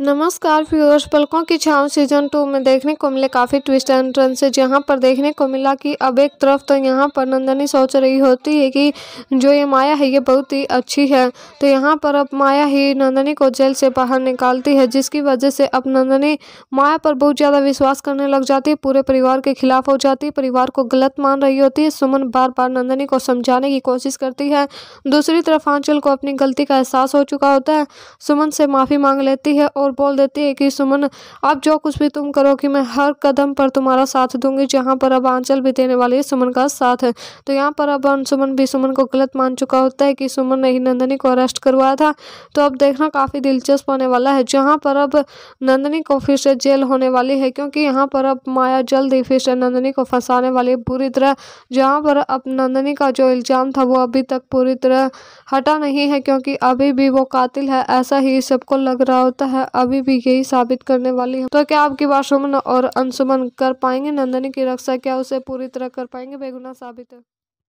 नमस्कार फ्यूर्स पलकों की छाव सीजन टू में देखने को मिले काफ़ी ट्विस्ट एंड है जहाँ पर देखने को मिला कि अब एक तरफ तो यहाँ पर नंदनी सोच रही होती है कि जो ये माया है ये बहुत ही अच्छी है तो यहाँ पर अब माया ही नंदनी को जेल से बाहर निकालती है जिसकी वजह से अब नंदनी माया पर बहुत ज़्यादा विश्वास करने लग जाती है पूरे परिवार के खिलाफ हो जाती है परिवार को गलत मान रही होती है सुमन बार बार नंदनी को समझाने की कोशिश करती है दूसरी तरफ आंचल को अपनी गलती का एहसास हो चुका होता है सुमन से माफ़ी मांग लेती है और और बोल देती है कि सुमन अब जो कुछ भी तुम करो कि मैं हर कदम पर तुम्हारा साथ दूंगी जहाँ पर अब आंचल भी देने वाली है सुमन का साथ है तो यहाँ पर अब सुमन भी सुमन को गलत मान चुका होता है कि सुमन ने ही नंदनी को अरेस्ट करवाया था तो अब देखना काफ़ी दिलचस्प होने वाला है जहाँ पर अब नंदनी को फिर से जेल होने वाली है क्योंकि यहाँ पर अब माया जल्द ही फिर से नंदनी को फंसाने वाली पूरी तरह जहाँ पर अब नंदनी का जो इल्ज़ाम था वो अभी तक पूरी तरह हटा नहीं है क्योंकि अभी भी वो कातिल है ऐसा ही सबको लग रहा होता है अभी भी यही साबित करने वाली है तो क्या आपकी बात सुमन और अनसुमन कर पाएंगे नंदनी की रक्षा क्या उसे पूरी तरह कर पाएंगे बेगुना साबित